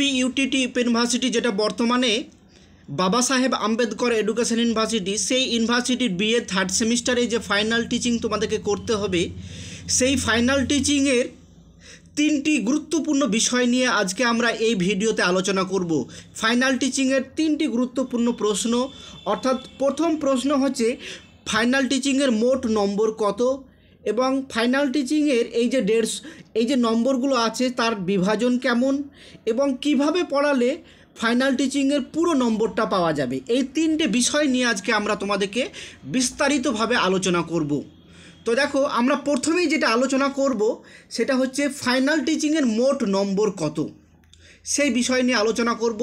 B ইউটিটি university যেটা বর্তমানে বাবা সাহেব আম্বেদকর এডুকেশন ইউনিভার্সিটি সেই ইউনিভার্সিটির বিএ থার্ড সেমিস্টারে যে ফাইনাল টিচিং তোমাদেরকে করতে হবে সেই ফাইনাল টিচিংয়ের তিনটি গুরুত্বপূর্ণ বিষয় নিয়ে আজকে আমরা এই ভিডিওতে আলোচনা করব ফাইনাল টিচিংয়ের তিনটি গুরুত্বপূর্ণ প্রশ্ন অর্থাৎ প্রথম প্রশ্ন হচ্ছে ফাইনাল টিচিংয়ের মোট নম্বর কত এবং ফাইনাল টিচিংয়ের এই যে দেড়শো এই যে নম্বরগুলো আছে তার বিভাজন কেমন এবং কিভাবে পড়ালে ফাইনাল টিচিংয়ের পুরো নম্বরটা পাওয়া যাবে এই তিনটে বিষয় নিয়ে আজকে আমরা তোমাদেরকে বিস্তারিতভাবে আলোচনা করব তো দেখো আমরা প্রথমেই যেটা আলোচনা করব সেটা হচ্ছে ফাইনাল টিচিংয়ের মোট নম্বর কত সেই বিষয় নিয়ে আলোচনা করব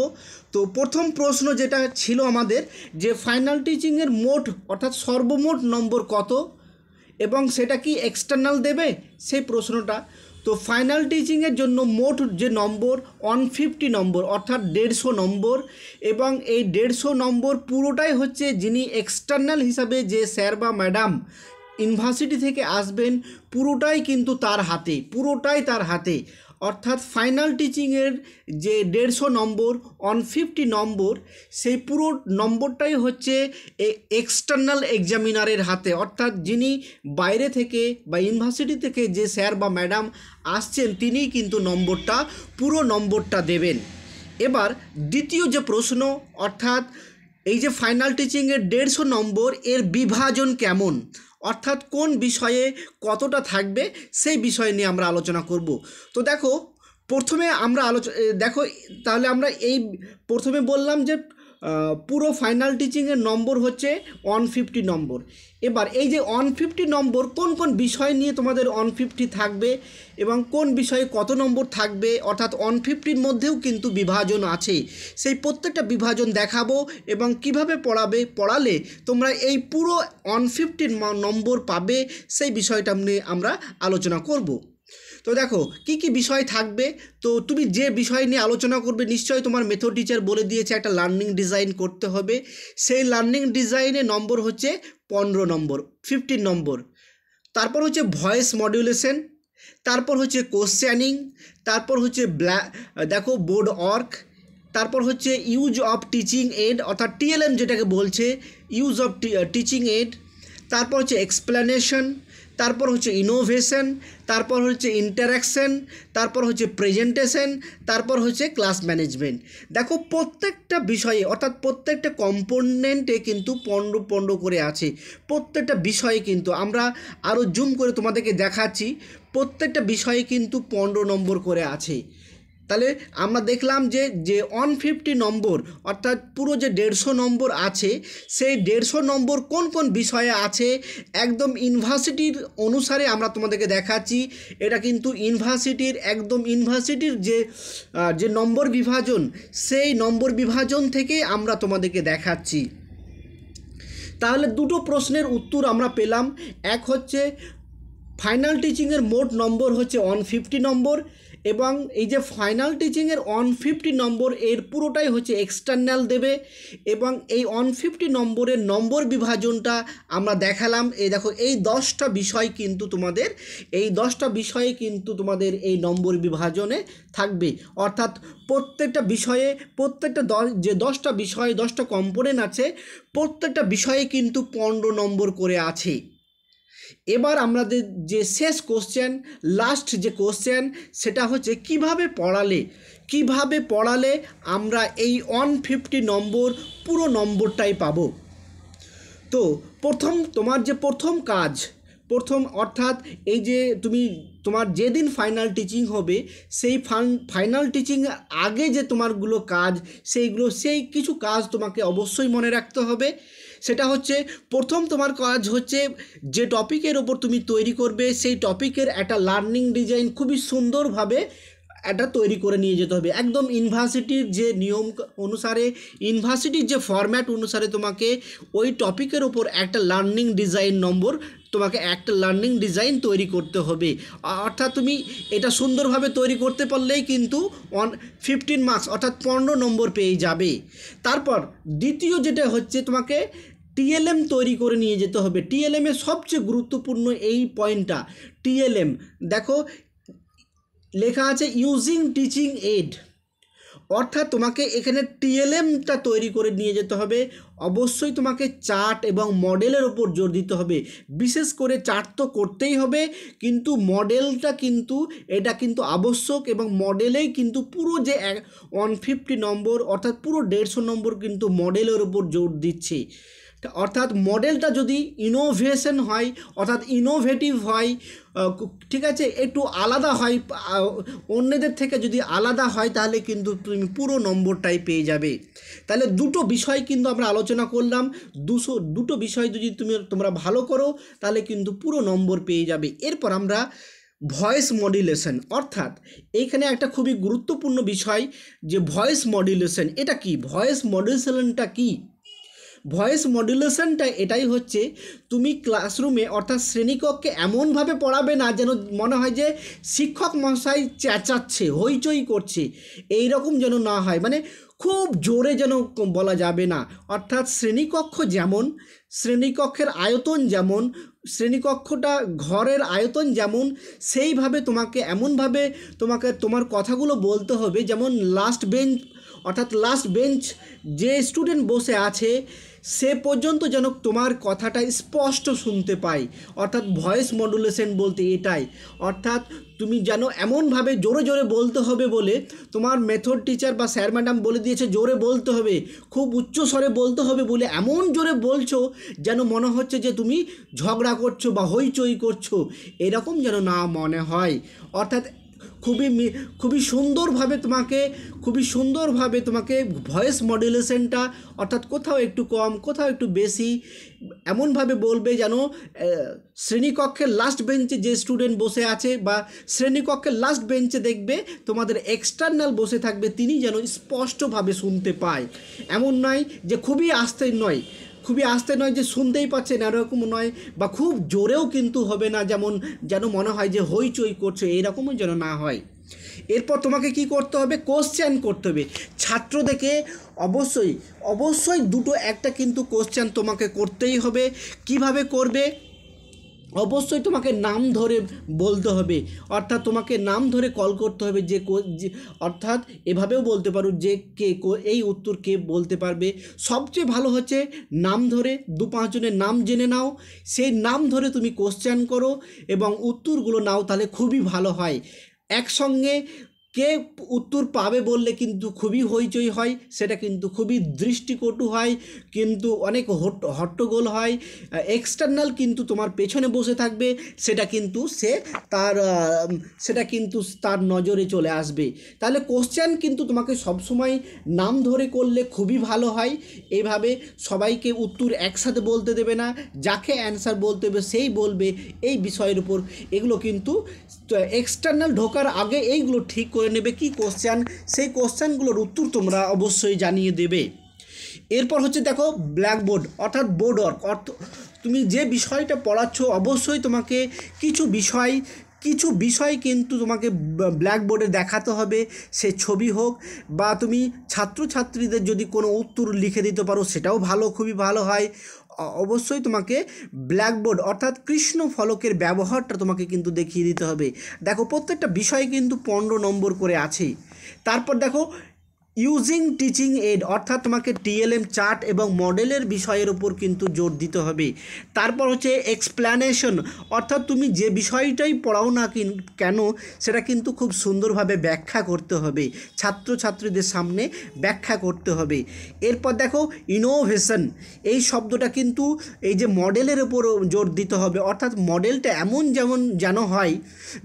তো প্রথম প্রশ্ন যেটা ছিল আমাদের যে ফাইনাল টিচিংয়ের মোট অর্থাৎ সর্বমোট নম্বর কত এবং সেটা কি এক্সটার্নাল দেবে সেই প্রশ্নটা তো ফাইনাল টিচিংয়ের জন্য মোট যে নম্বর ওয়ান ফিফটি নম্বর অর্থাৎ দেড়শো নম্বর এবং এই দেড়শো নম্বর পুরোটাই হচ্ছে যিনি এক্সটার্নাল হিসাবে যে স্যার বা ম্যাডাম ইউনিভার্সিটি থেকে আসবেন পুরোটাই কিন্তু তার হাতে পুরোটাই তার হাতে অর্থাৎ ফাইনাল টিচিংয়ের যে দেড়শো নম্বর ওয়ান ফিফটি নম্বর সেই পুরো নম্বরটাই হচ্ছে এক্সটার্নাল এক্সামিনারের হাতে অর্থাৎ যিনি বাইরে থেকে বা ইউনিভার্সিটি থেকে যে স্যার বা ম্যাডাম আসছেন তিনিই কিন্তু নম্বরটা পুরো নম্বরটা দেবেন এবার দ্বিতীয় যে প্রশ্ন অর্থাৎ এই যে ফাইনাল টিচিংয়ের দেড়শো নম্বর এর বিভাজন কেমন অর্থাৎ কোন বিষয়ে কতটা থাকবে সেই বিষয় নিয়ে আমরা আলোচনা করব তো দেখো প্রথমে আমরা আলোচ দেখো তাহলে আমরা এই প্রথমে বললাম যে পুরো ফাইনাল টিচিংয়ের নম্বর হচ্ছে ওয়ান ফিফটি নম্বর এবার এই যে ওয়ান ফিফটি নম্বর কোন কোন বিষয় নিয়ে তোমাদের ওয়ান ফিফটি থাকবে এবং কোন বিষয়ে কত নম্বর থাকবে অর্থাৎ ওয়ান ফিফটির মধ্যেও কিন্তু বিভাজন আছে সেই প্রত্যেকটা বিভাজন দেখাবো এবং কিভাবে পড়াবে পড়ালে তোমরা এই পুরো ওয়ান ফিফটির নম্বর পাবে সেই বিষয়টা নিয়ে আমরা আলোচনা করবো তো দেখো কি কি বিষয় থাকবে তো তুমি যে বিষয় নিয়ে আলোচনা করবে নিশ্চয়ই তোমার মেথড টিচার বলে দিয়েছে একটা লার্নিং ডিজাইন করতে হবে সেই লার্নিং ডিজাইনে নম্বর হচ্ছে পনেরো নম্বর ফিফটিন নম্বর তারপর হচ্ছে ভয়েস মডিউলেশন তারপর হচ্ছে কোশ্চেনিং তারপর হচ্ছে ব্ল্যা দেখো বোর্ড অর্ক তারপর হচ্ছে ইউজ অফ টিচিং এড অর্থাৎ টিএলএম যেটাকে বলছে ইউজ অফ টিচিং এড তারপর হচ্ছে এক্সপ্ল্যানেশন তারপর হচ্ছে ইনোভেশন তারপর হচ্ছে ইন্টারাকশান তারপর হচ্ছে প্রেজেন্টেশন তারপর হচ্ছে ক্লাস ম্যানেজমেন্ট দেখো প্রত্যেকটা বিষয়ে অর্থাৎ প্রত্যেকটা কম্পোনেন্টে কিন্তু পণ্ড পণ্ড করে আছে প্রত্যেকটা বিষয়ে কিন্তু আমরা আরও জুম করে তোমাদেরকে দেখাচ্ছি প্রত্যেকটা বিষয়ে কিন্তু পনেরো নম্বর করে আছে তাহলে আমরা দেখলাম যে যে ওয়ান ফিফটি নম্বর অর্থাৎ পুরো যে দেড়শো নম্বর আছে সেই দেড়শো নম্বর কোন কোন বিষয়ে আছে একদম ইউনিভার্সিটির অনুসারে আমরা তোমাদেরকে দেখাচ্ছি এটা কিন্তু ইউনিভার্সিটির একদম ইউনিভার্সিটির যে যে নম্বর বিভাজন সেই নম্বর বিভাজন থেকে আমরা তোমাদেরকে দেখাচ্ছি তাহলে দুটো প্রশ্নের উত্তর আমরা পেলাম এক হচ্ছে ফাইনাল টিচিংয়ের মোট নম্বর হচ্ছে ওয়ান ফিফটি নম্বর এবং এই যে ফাইনাল টিচিংয়ের ওয়ান ফিফটি নম্বর এর পুরোটাই হচ্ছে এক্সটার্নাল দেবে এবং এই ওয়ান ফিফটি নম্বরের নম্বর বিভাজনটা আমরা দেখালাম এই দেখো এই দশটা বিষয় কিন্তু তোমাদের এই দশটা বিষয়ে কিন্তু তোমাদের এই নম্বর বিভাজনে থাকবে অর্থাৎ প্রত্যেকটা বিষয়ে প্রত্যেকটা যে দশটা বিষয়ে দশটা কম্পোনেন্ট আছে প্রত্যেকটা বিষয়ে কিন্তু পনেরো নম্বর করে আছে এবার আমাদের যে শেষ কোশ্চেন লাস্ট যে কোশ্চেন সেটা হচ্ছে কিভাবে পড়ালে কিভাবে পড়ালে আমরা এই ওয়ান ফিফটি নম্বর পুরো নম্বরটাই পাব তো প্রথম তোমার যে প্রথম কাজ প্রথম অর্থাৎ এই যে তুমি তোমার যেদিন ফাইনাল টিচিং হবে সেই ফান ফাইনাল টিচিং আগে যে তোমারগুলো কাজ সেইগুলো সেই কিছু কাজ তোমাকে অবশ্যই মনে রাখতে হবে সেটা হচ্ছে প্রথম তোমার কাজ হচ্ছে যে টপিকের ওপর তুমি তৈরি করবে সেই টপিকের একটা লার্নিং ডিজাইন খুবই সুন্দরভাবে এটা তৈরি করে নিয়ে যেতে হবে একদম ইউনিভার্সিটির যে নিয়ম অনুসারে ইউনিভার্সিটির যে ফরম্যাট অনুসারে তোমাকে ওই টপিকের ওপর একটা লার্নিং ডিজাইন নম্বর তোমাকে একটা লার্নিং ডিজাইন তৈরি করতে হবে অর্থাৎ তুমি এটা সুন্দরভাবে তৈরি করতে পারলেই কিন্তু অন ফিফটিন মার্কস অর্থাৎ পনেরো নম্বর পেয়ে যাবে তারপর দ্বিতীয় যেটা হচ্ছে তোমাকে টিএলএম তৈরি করে নিয়ে যেতে হবে টিএলএম এর সবচেয়ে গুরুত্বপূর্ণ এই পয়েন্টটা টিএলএম দেখো লেখা আছে ইউজিং টিচিং এইড অর্থাৎ তোমাকে এখানে টিএলএমটা তৈরি করে নিয়ে যেতে হবে অবশ্যই তোমাকে চার্ট এবং মডেলের ওপর জোর দিতে হবে বিশেষ করে চার্ট তো করতেই হবে কিন্তু মডেলটা কিন্তু এটা কিন্তু আবশ্যক এবং মডেলেই কিন্তু পুরো যে ওয়ান ফিফটি নম্বর অর্থাৎ পুরো দেড়শো নম্বর কিন্তু মডেলের ওপর জোর দিচ্ছে অর্থাৎ মডেলটা যদি ইনোভেশন হয় অর্থাৎ ইনোভেটিভ হয় ঠিক আছে একটু আলাদা হয় অন্যদের থেকে যদি আলাদা হয় তাহলে কিন্তু তুমি পুরো নম্বরটাই পেয়ে যাবে তাহলে দুটো বিষয় কিন্তু আমরা আলোচনা করলাম দুশো দুটো বিষয় যদি তুমি তোমরা ভালো করো তাহলে কিন্তু পুরো নম্বর পেয়ে যাবে এরপর আমরা ভয়েস মডুলেশন অর্থাৎ এইখানে একটা খুবই গুরুত্বপূর্ণ বিষয় যে ভয়েস মডিউলেশন এটা কি ভয়েস মডুলেশনটা কী ভয়েস মডুলেশনটা এটাই হচ্ছে তুমি ক্লাসরুমে অর্থাৎ শ্রেণীকক্ষে এমনভাবে পড়াবে না যেন মনে হয় যে শিক্ষক মশাই চেঁচাচ্ছে হইচই করছে এই রকম যেন না হয় মানে খুব জোরে যেন বলা যাবে না অর্থাৎ শ্রেণীকক্ষ যেমন শ্রেণীকক্ষের আয়তন যেমন শ্রেণীকক্ষটা ঘরের আয়তন যেমন সেইভাবে তোমাকে এমনভাবে তোমাকে তোমার কথাগুলো বলতে হবে যেমন লাস্ট বেঞ্চ অর্থাৎ লাস্ট বেঞ্চ যে স্টুডেন্ট বসে আছে সে পর্যন্ত যেন তোমার কথাটা স্পষ্ট শুনতে পাই অর্থাৎ ভয়েস মডুলেশন বলতে এটাই অর্থাৎ তুমি যেন এমনভাবে জোরে জোরে বলতে হবে বলে তোমার মেথড টিচার বা স্যার ম্যাডাম বলে দিয়েছে জোরে বলতে হবে খুব উচ্চ স্বরে বলতে হবে বলে এমন জোরে বলছো যেন মনে হচ্ছে যে তুমি ঝগড়া করছো বা হইচই করছো এরকম যেন না মনে হয় অর্থাৎ খুবই খুবই সুন্দরভাবে তোমাকে খুবই সুন্দরভাবে তোমাকে ভয়েস মডুলেশনটা অর্থাৎ কোথাও একটু কম কোথাও একটু বেশি এমনভাবে বলবে যেন শ্রেণীকক্ষের লাস্ট বেঞ্চে যে স্টুডেন্ট বসে আছে বা শ্রেণীকক্ষের লাস্ট বেঞ্চে দেখবে তোমাদের এক্সটার্নাল বসে থাকবে তিনি যেন স্পষ্টভাবে শুনতে পায় এমন নয় যে খুবই আস্তে নয় খুবই আস্তে নয় যে শুনতেই পাচ্ছে না এরকম নয় বা খুব জোরেও কিন্তু হবে না যেমন যেন মনে হয় যে হইচই করছে এরকমও যেন না হয় এরপর তোমাকে কি করতে হবে কোশ্চেন করতে হবে ছাত্র দেখে অবশ্যই অবশ্যই দুটো একটা কিন্তু কোশ্চেন তোমাকে করতেই হবে কিভাবে করবে অবশ্যই তোমাকে নাম ধরে বলতে হবে অর্থাৎ তোমাকে নাম ধরে কল করতে হবে যে অর্থাৎ এভাবেও বলতে পারো যে কে এই উত্তর কে বলতে পারবে সবচেয়ে ভালো হচ্ছে নাম ধরে দু পাঁচজনের নাম জেনে নাও সেই নাম ধরে তুমি কোশ্চেন করো এবং উত্তরগুলো নাও তাহলে খুবই ভালো হয় একসঙ্গে কে উত্তর পাবে বললে কিন্তু খুবই হইচই হয় সেটা কিন্তু খুবই দৃষ্টিকটু হয় কিন্তু অনেক হট্টগোল হয় এক্সটার্নাল কিন্তু তোমার পেছনে বসে থাকবে সেটা কিন্তু সে তার সেটা কিন্তু তার নজরে চলে আসবে তাহলে কোশ্চেন কিন্তু তোমাকে সবসময় নাম ধরে করলে খুবই ভালো হয় এইভাবে সবাইকে উত্তর একসাথে বলতে দেবে না যাকে অ্যান্সার বলতে হবে সেই বলবে এই বিষয়ের উপর এগুলো কিন্তু এক্সটার্নাল ঢোকার আগে এইগুলো ঠিক করে করে নেবে কি কোশ্চেন সেই কোশ্চেনগুলোর উত্তর তোমরা অবশ্যই জানিয়ে দেবে এরপর হচ্ছে দেখো ব্ল্যাকবোর্ড অর্থাৎ বোর্ড ওয়ার্ক অর্থ তুমি যে বিষয়টা পড়াচ্ছ অবশ্যই তোমাকে কিছু বিষয় কিছু বিষয় কিন্তু তোমাকে ব্ল্যাকবোর্ডে দেখাতে হবে সে ছবি হোক বা তুমি ছাত্রছাত্রীদের যদি কোনো উত্তর লিখে দিতে পারো সেটাও ভালো খুবই ভালো হয় অবশ্যই তোমাকে ব্ল্যাকবোর্ড অর্থাৎ কৃষ্ণ ফলকের ব্যবহারটা তোমাকে কিন্তু দেখিয়ে দিতে হবে দেখো প্রত্যেকটা বিষয় কিন্তু পনেরো নম্বর করে আছে তারপর দেখো ইউজিং টিচিং এড অর্থাৎ তোমাকে টিএলএম চার্ট এবং মডেলের বিষয়ের উপর কিন্তু জোর দিতে হবে তারপর হচ্ছে এক্সপ্ল্যানেশন অর্থাৎ তুমি যে বিষয়টাই পড়াও না কেন সেটা কিন্তু খুব সুন্দরভাবে ব্যাখ্যা করতে হবে ছাত্রছাত্রীদের সামনে ব্যাখ্যা করতে হবে এরপর দেখো ইনোভেশন এই শব্দটা কিন্তু এই যে মডেলের উপর জোর দিতে হবে অর্থাৎ মডেলটা এমন যেমন যেন হয়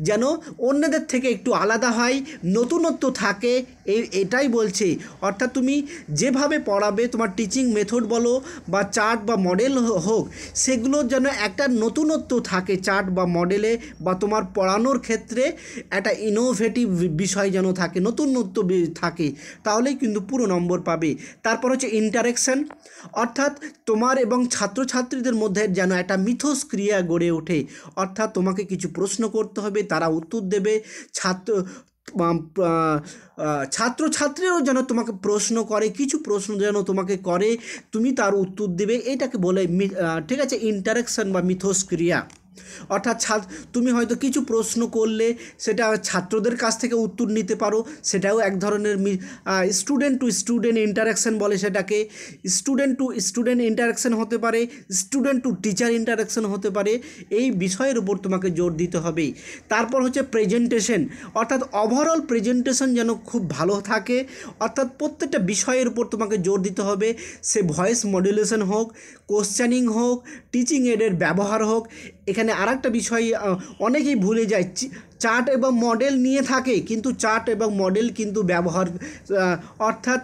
যেন অন্যদের থেকে একটু আলাদা হয় নতুনত্ব থাকে এই এটাই বলছে অর্থাৎ তুমি যেভাবে পড়াবে তোমার টিচিং মেথড বলো বা চার্ট বা মডেল হোক সেগুলোর যেন একটা নতুনত্ব থাকে চার্ট বা মডেলে বা তোমার পড়ানোর ক্ষেত্রে একটা ইনোভেটিভ বিষয় যেন থাকে নতুনত্ব থাকে তাহলেই কিন্তু পুরো নম্বর পাবে তারপর হচ্ছে ইন্টারেকশন অর্থাৎ তোমার এবং ছাত্রছাত্রীদের মধ্যে যেন একটা মিথস্ক্রিয়া গড়ে ওঠে অর্থাৎ তোমাকে কিছু প্রশ্ন করতে হবে তারা উত্তর দেবে ছাত্র ছাত্রছাত্রীরাও যেন তোমাকে প্রশ্ন করে কিছু প্রশ্ন যেন তোমাকে করে তুমি তার উত্তর দেবে এটাকে বলে ঠিক আছে ইন্টারাকশান বা মিথস্ক্রিয়া অর্থাৎ ছাত্র তুমি হয়তো কিছু প্রশ্ন করলে সেটা ছাত্রদের কাছ থেকে উত্তর নিতে পারো সেটাও এক ধরনের স্টুডেন্ট টু স্টুডেন্ট ইন্টারাকশান বলে সেটাকে স্টুডেন্ট টু স্টুডেন্ট ইন্টারাকশান হতে পারে স্টুডেন্ট টু টিচার ইন্টারাকশান হতে পারে এই বিষয়ের উপর তোমাকে জোর দিতে হবে তারপর হচ্ছে প্রেজেন্টেশন অর্থাৎ ওভারঅল প্রেজেন্টেশন যেন খুব ভালো থাকে অর্থাৎ প্রত্যেকটা বিষয়ের উপর তোমাকে জোর দিতে হবে সে ভয়েস মডুলেশন হোক কোশ্চেনিং হোক টিচিং এডের ব্যবহার হোক এখানে আর একটা বিষয় অনেকেই ভুলে যায় চার্ট এবং মডেল নিয়ে থাকে কিন্তু চার্ট এবং মডেল কিন্তু ব্যবহার অর্থাৎ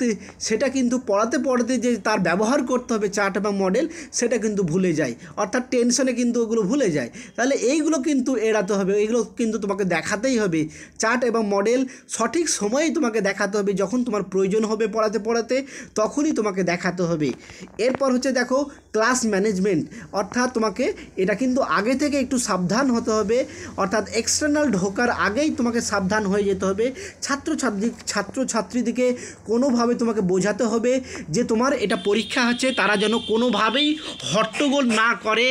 সেটা কিন্তু পড়াতে পড়াতে যে তার ব্যবহার করতে হবে চার্ট এবং মডেল সেটা কিন্তু ভুলে যায় অর্থাৎ টেনশনে কিন্তু ওগুলো ভুলে যায় তাহলে এইগুলো কিন্তু এড়াতে হবে এইগুলো কিন্তু তোমাকে দেখাতেই হবে চার্ট এবং মডেল সঠিক সময়ে তোমাকে দেখাতে হবে যখন তোমার প্রয়োজন হবে পড়াতে পড়াতে তখনই তোমাকে দেখাতে হবে এরপর হচ্ছে দেখো ক্লাস ম্যানেজমেন্ট অর্থাৎ তোমাকে এটা কিন্তু আগে থেকে একটু সাবধান হতে হবে অর্থাৎ এক্সটার্নাল ঢোকার আগেই তোমাকে সাবধান হয়ে যেতে হবে ছাত্রছাত্রী ছাত্রছাত্রীদেরকে কোনোভাবে তোমাকে বোঝাতে হবে যে তোমার এটা পরীক্ষা হচ্ছে তারা যেন কোনোভাবেই হট্টগোল না করে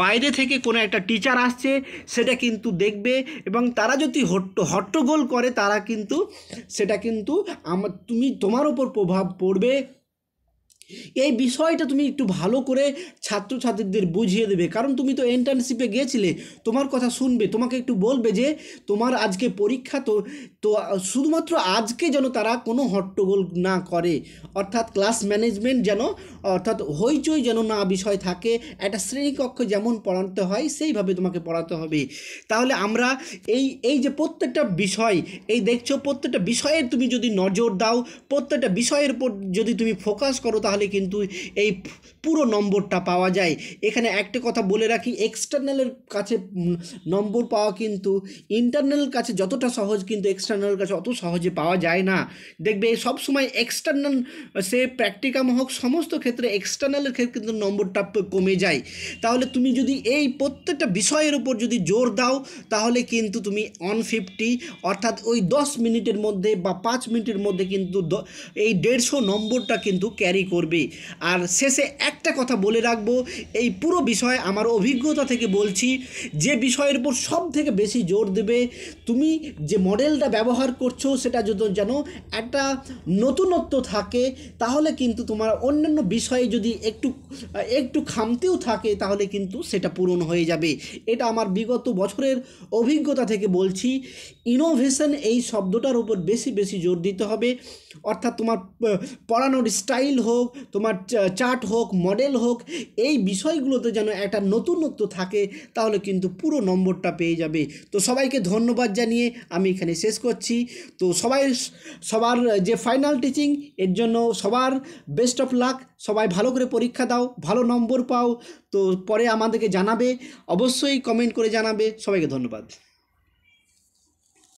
বাইরে থেকে কোনো একটা টিচার আসছে সেটা কিন্তু দেখবে এবং তারা যদি হট্ট হট্টগোল করে তারা কিন্তু সেটা কিন্তু আমার তুমি তোমার ওপর প্রভাব পড়বে এই বিষয়টা তুমি একটু ভালো করে ছাত্র ছাত্রীদের বুঝিয়ে দেবে কারণ তুমি তো ইন্টার্নশিপে গিয়েছিলে তোমার কথা শুনবে তোমাকে একটু বলবে যে তোমার আজকে পরীক্ষা তো তো শুধুমাত্র আজকে যেন তারা কোনো হট্টগোল না করে অর্থাৎ ক্লাস ম্যানেজমেন্ট যেন অর্থাৎ হইচই যেন না বিষয় থাকে একটা শ্রেণীকক্ষ যেমন পড়াতে হয় সেইভাবে তোমাকে পড়াতে হবে তাহলে আমরা এই এই যে প্রত্যেকটা বিষয় এই দেখছো প্রত্যেকটা বিষয়ের তুমি যদি নজর দাও প্রত্যেকটা বিষয়ের উপর যদি তুমি ফোকাস করো তাহলে তাহলে কিন্তু এই পুরো নম্বরটা পাওয়া যায় এখানে একটা কথা বলে রাখি এক্সটার্নালের কাছে নম্বর পাওয়া কিন্তু ইন্টারনাল কাছে যতটা সহজ কিন্তু এক্সটার্নাল কাছে অত সহজে পাওয়া যায় না দেখবে সব সময় এক্সটার্নাল সে প্র্যাকটিকাম হোক সমস্ত ক্ষেত্রে এক্সটার্নালের ক্ষেত্রে কিন্তু নম্বরটা কমে যায় তাহলে তুমি যদি এই প্রত্যেকটা বিষয়ের উপর যদি জোর দাও তাহলে কিন্তু তুমি অন ফিফটি অর্থাৎ ওই দশ মিনিটের মধ্যে বা পাঁচ মিনিটের মধ্যে কিন্তু এই দেড়শো নম্বরটা কিন্তু ক্যারি করবে করবে আর শেষে একটা কথা বলে রাখবো এই পুরো বিষয়ে আমার অভিজ্ঞতা থেকে বলছি যে বিষয়ের উপর সব থেকে বেশি জোর দেবে তুমি যে মডেলটা ব্যবহার করছো সেটা যদি যেন একটা নতুনত্ব থাকে তাহলে কিন্তু তোমার অন্যান্য বিষয়ে যদি একটু একটু খামতেও থাকে তাহলে কিন্তু সেটা পূরণ হয়ে যাবে এটা আমার বিগত বছরের অভিজ্ঞতা থেকে বলছি ইনোভেশন এই শব্দটার উপর বেশি বেশি জোর দিতে হবে অর্থাৎ তোমার পড়ানোর স্টাইল হোক তোমার চার্ট হোক মডেল হোক এই বিষয়গুলোতে যেন একটা নতুনত্ব থাকে তাহলে কিন্তু পুরো নম্বরটা পেয়ে যাবে তো সবাইকে ধন্যবাদ জানিয়ে আমি এখানে শেষ করছি তো সবাই সবার যে ফাইনাল টিচিং এর জন্য সবার বেস্ট অফ লাক সবাই ভালো করে পরীক্ষা দাও ভালো নম্বর পাও তো পরে আমাদেরকে জানাবে অবশ্যই কমেন্ট করে জানাবে সবাইকে ধন্যবাদ